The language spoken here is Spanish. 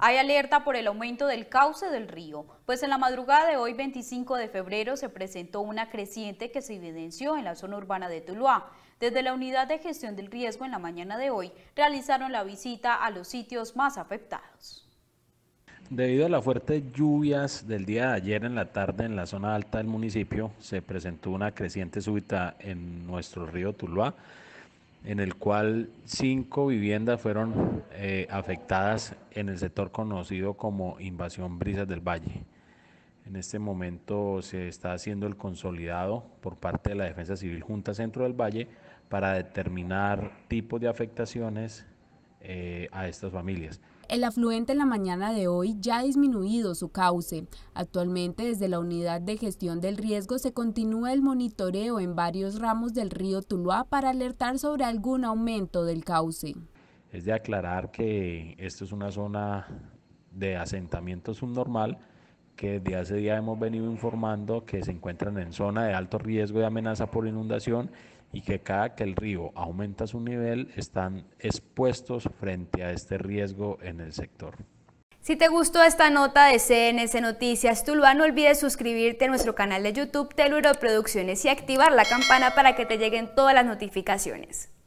Hay alerta por el aumento del cauce del río, pues en la madrugada de hoy 25 de febrero se presentó una creciente que se evidenció en la zona urbana de Tuluá. Desde la Unidad de Gestión del Riesgo en la mañana de hoy realizaron la visita a los sitios más afectados. Debido a las fuertes lluvias del día de ayer en la tarde en la zona alta del municipio, se presentó una creciente súbita en nuestro río Tuluá en el cual cinco viviendas fueron eh, afectadas en el sector conocido como Invasión Brisas del Valle. En este momento se está haciendo el consolidado por parte de la Defensa Civil Junta Centro del Valle para determinar tipos de afectaciones, eh, a estas familias. El afluente en la mañana de hoy ya ha disminuido su cauce. Actualmente desde la unidad de gestión del riesgo se continúa el monitoreo en varios ramos del río Tuluá para alertar sobre algún aumento del cauce. Es de aclarar que esto es una zona de asentamiento subnormal, que desde hace día hemos venido informando que se encuentran en zona de alto riesgo y amenaza por inundación y que cada que el río aumenta su nivel están expuestos frente a este riesgo en el sector. Si te gustó esta nota de CNS Noticias Tuluá, no olvides suscribirte a nuestro canal de YouTube Teluro Producciones y activar la campana para que te lleguen todas las notificaciones.